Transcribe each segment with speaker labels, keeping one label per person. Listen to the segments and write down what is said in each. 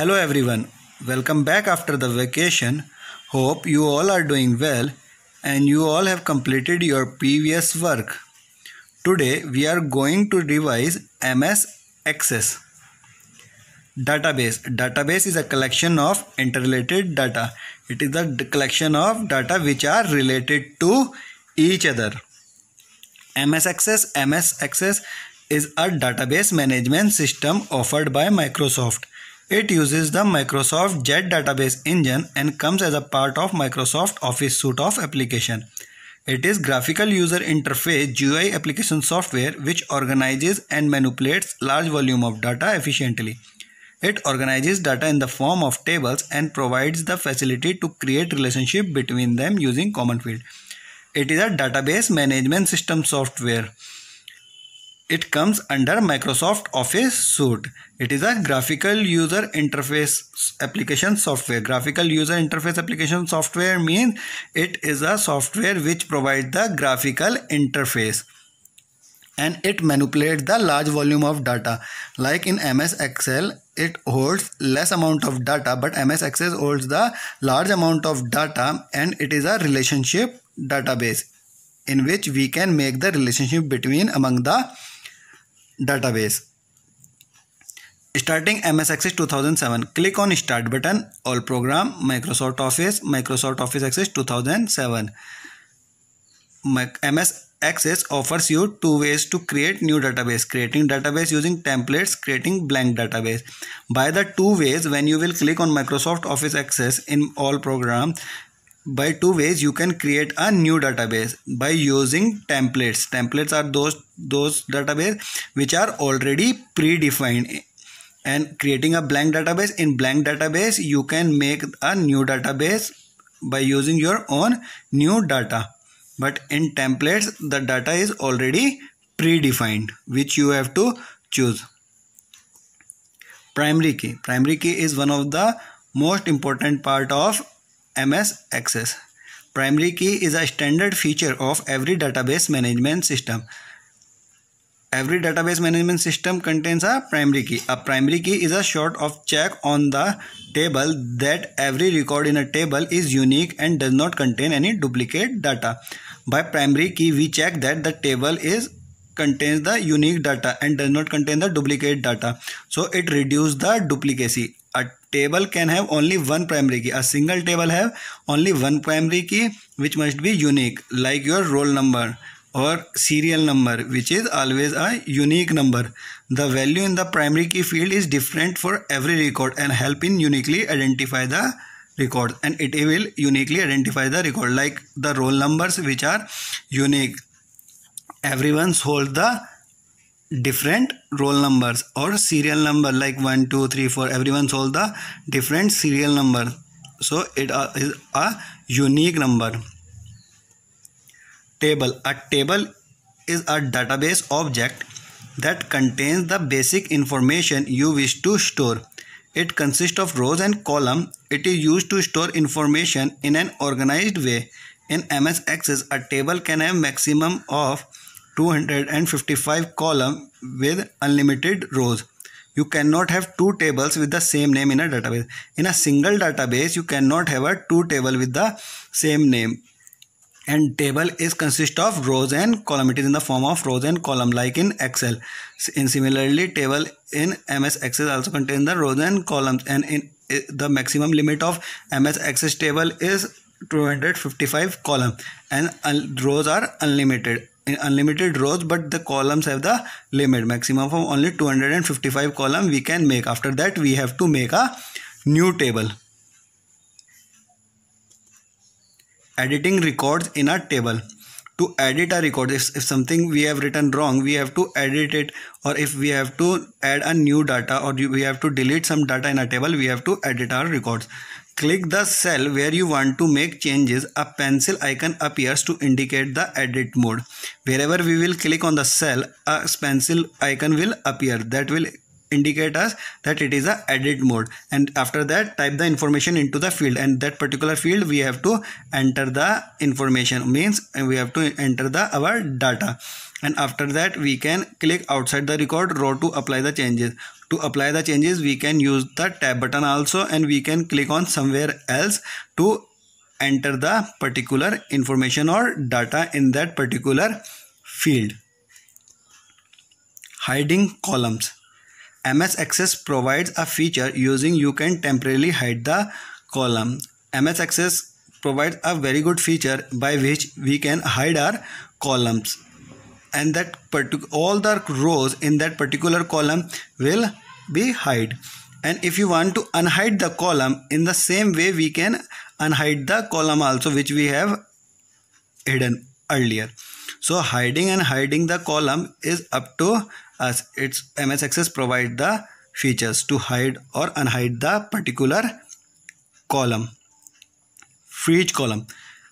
Speaker 1: Hello everyone, welcome back after the vacation. Hope you all are doing well and you all have completed your previous work. Today we are going to revise MS Access. Database. Database is a collection of interrelated data. It is the collection of data which are related to each other. MS Access, MS Access is a database management system offered by Microsoft it uses the Microsoft Jet database engine and comes as a part of Microsoft Office suite of application. It is graphical user interface GUI application software which organizes and manipulates large volume of data efficiently. It organizes data in the form of tables and provides the facility to create relationship between them using common field. It is a database management system software. It comes under Microsoft Office Suite. It is a graphical user interface application software. Graphical user interface application software means it is a software which provides the graphical interface and it manipulates the large volume of data. Like in MS Excel, it holds less amount of data but MS Access holds the large amount of data and it is a relationship database in which we can make the relationship between among the database. Starting MS Access 2007, click on Start button, All Program, Microsoft Office, Microsoft Office Access 2007. MS Access offers you two ways to create new database, creating database using templates, creating blank database. By the two ways, when you will click on Microsoft Office Access in All Program, by two ways you can create a new database by using templates templates are those those database which are already predefined and creating a blank database in blank database you can make a new database by using your own new data but in templates the data is already predefined which you have to choose primary key primary key is one of the most important part of MS access. Primary key is a standard feature of every database management system. Every database management system contains a primary key. A primary key is a sort of check on the table that every record in a table is unique and does not contain any duplicate data. By primary key, we check that the table is contains the unique data and does not contain the duplicate data so it reduces the duplicacy table can have only one primary key a single table have only one primary key which must be unique like your roll number और serial number which is always a unique number the value in the primary key field is different for every record and help in uniquely identify the record and it will uniquely identify the record like the roll numbers which are unique every one hold the different roll numbers or serial number like 1 2 3 4 everyone sold the different serial number so it is a unique number table a table is a database object that contains the basic information you wish to store it consists of rows and column it is used to store information in an organized way in ms access a table can have maximum of 255 column with unlimited rows. You cannot have two tables with the same name in a database. In a single database, you cannot have a two table with the same name. And table is consist of rows and column. It is in the form of rows and column like in Excel. In similarly, table in MS Access also contain the rows and columns. And in eh, the maximum limit of MS Access table is 255 column and rows are unlimited unlimited rows but the columns have the limit maximum of only 255 column we can make after that we have to make a new table editing records in a table to edit a record if, if something we have written wrong we have to edit it or if we have to add a new data or we have to delete some data in a table we have to edit our records Click the cell where you want to make changes. A pencil icon appears to indicate the edit mode. Wherever we will click on the cell, a pencil icon will appear. That will indicate us that it is a edit mode and after that type the information into the field and that particular field we have to enter the information means we have to enter the our data and after that we can click outside the record row to apply the changes to apply the changes we can use the tab button also and we can click on somewhere else to enter the particular information or data in that particular field hiding columns MS Access provides a feature using you can temporarily hide the column. MS Access provides a very good feature by which we can hide our columns and that all the rows in that particular column will be hide and if you want to unhide the column in the same way we can unhide the column also which we have hidden earlier so hiding and hiding the column is up to us it's ms access provide the features to hide or unhide the particular column for each column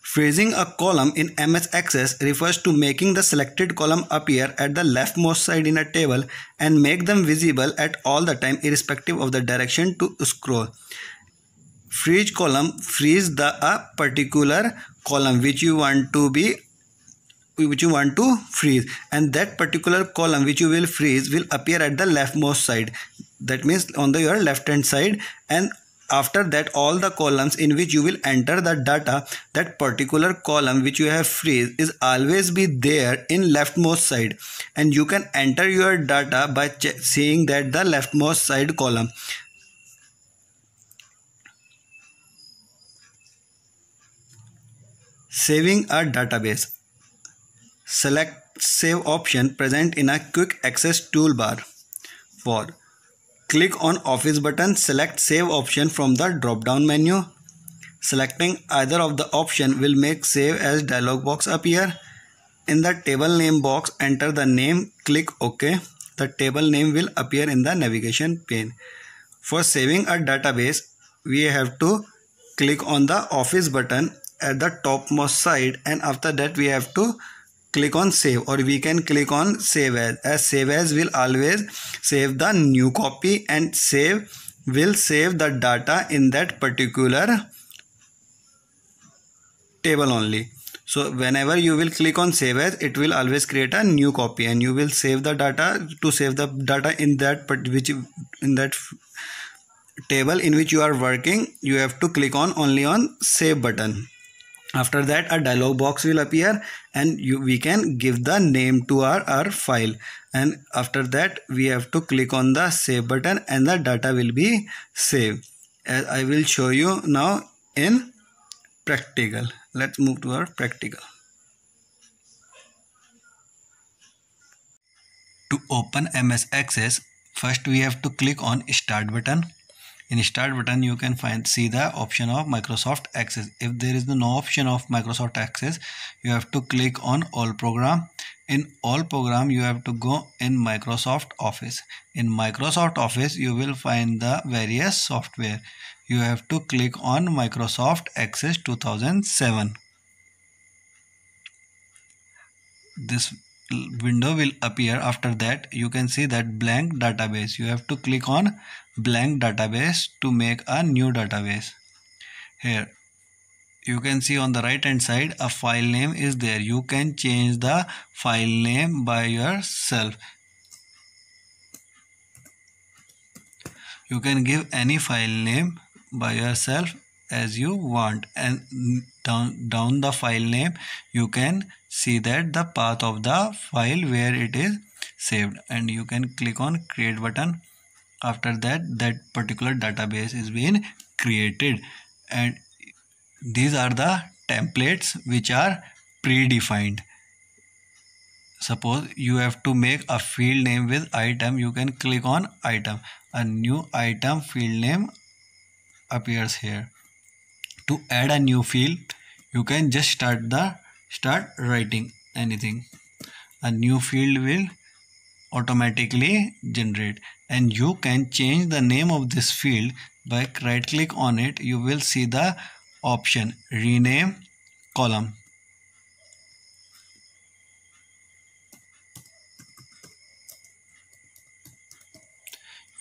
Speaker 1: Phrasing a column in MS Access refers to making the selected column appear at the leftmost side in a table and make them visible at all the time irrespective of the direction to scroll. Freeze column freeze the a particular column which you want to be which you want to freeze and that particular column which you will freeze will appear at the leftmost side that means on the your left hand side and after that all the columns in which you will enter the data that particular column which you have freeze is always be there in leftmost side and you can enter your data by seeing that the leftmost side column saving a database select save option present in a quick access toolbar for Click on office button, select save option from the drop down menu. Selecting either of the option will make save as dialog box appear. In the table name box, enter the name, click OK. The table name will appear in the navigation pane. For saving a database, we have to click on the office button at the topmost side and after that we have to click on save or we can click on save as as save as will always save the new copy and save will save the data in that particular table only so whenever you will click on save as it will always create a new copy and you will save the data to save the data in that which in that table in which you are working you have to click on only on save button after that a dialog box will appear and you, we can give the name to our, our file and after that we have to click on the save button and the data will be saved as I will show you now in practical let's move to our practical to open MS Access first we have to click on start button in start button you can find see the option of microsoft access if there is no option of microsoft access you have to click on all program in all program you have to go in microsoft office in microsoft office you will find the various software you have to click on microsoft access 2007 this window will appear after that you can see that blank database you have to click on blank database to make a new database here you can see on the right hand side a file name is there you can change the file name by yourself you can give any file name by yourself as you want and down, down the file name you can see that the path of the file where it is saved and you can click on create button after that that particular database is being created and these are the templates which are predefined suppose you have to make a field name with item you can click on item a new item field name appears here to add a new field you can just start the start writing anything a new field will automatically generate and you can change the name of this field by right click on it you will see the option rename column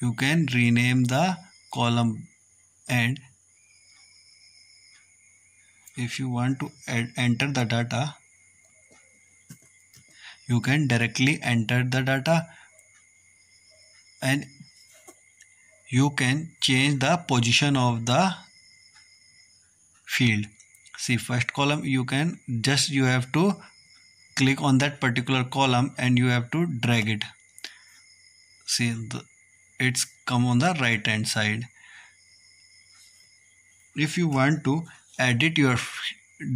Speaker 1: you can rename the column and if you want to enter the data you can directly enter the data and you can change the position of the field see first column you can just you have to click on that particular column and you have to drag it see the, it's come on the right hand side if you want to edit your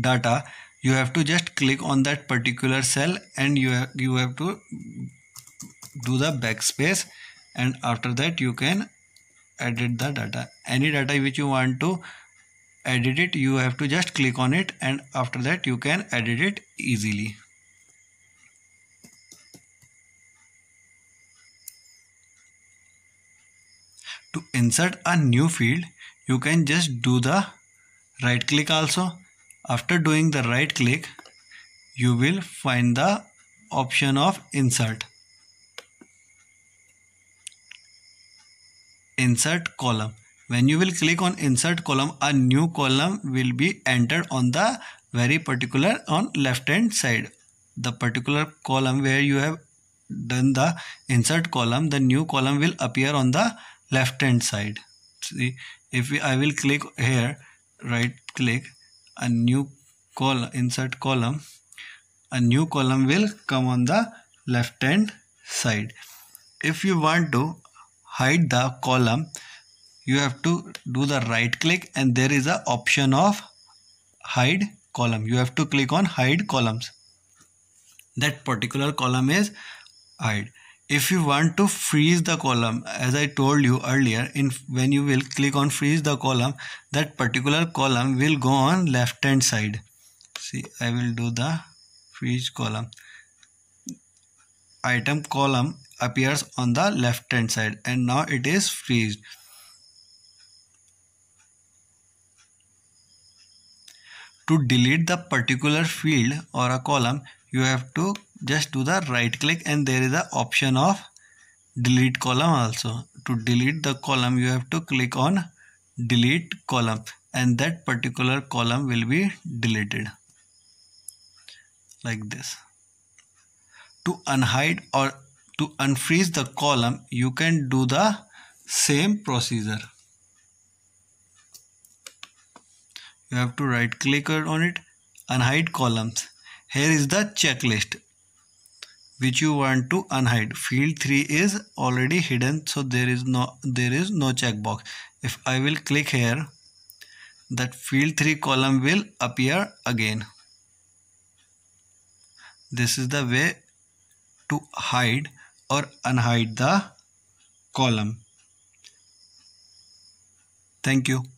Speaker 1: data you have to just click on that particular cell and you have, you have to do the backspace and after that you can edit the data any data which you want to edit it you have to just click on it and after that you can edit it easily to insert a new field you can just do the right click also after doing the right click you will find the option of insert insert column when you will click on insert column a new column will be entered on the very particular on left hand side the particular column where you have done the insert column the new column will appear on the left hand side see if i will click here right click a new column insert column a new column will come on the left hand side if you want to hide the column you have to do the right click and there is a option of hide column you have to click on hide columns that particular column is hide if you want to freeze the column as i told you earlier in when you will click on freeze the column that particular column will go on left hand side see i will do the freeze column item column appears on the left hand side and now it is freezed to delete the particular field or a column you have to just do the right click and there is the option of delete column also to delete the column you have to click on delete column and that particular column will be deleted like this to unhide or to unfreeze the column you can do the same procedure you have to right click on it unhide columns here is the checklist which you want to unhide field 3 is already hidden so there is no there is no checkbox if i will click here that field 3 column will appear again this is the way to hide or unhide the column thank you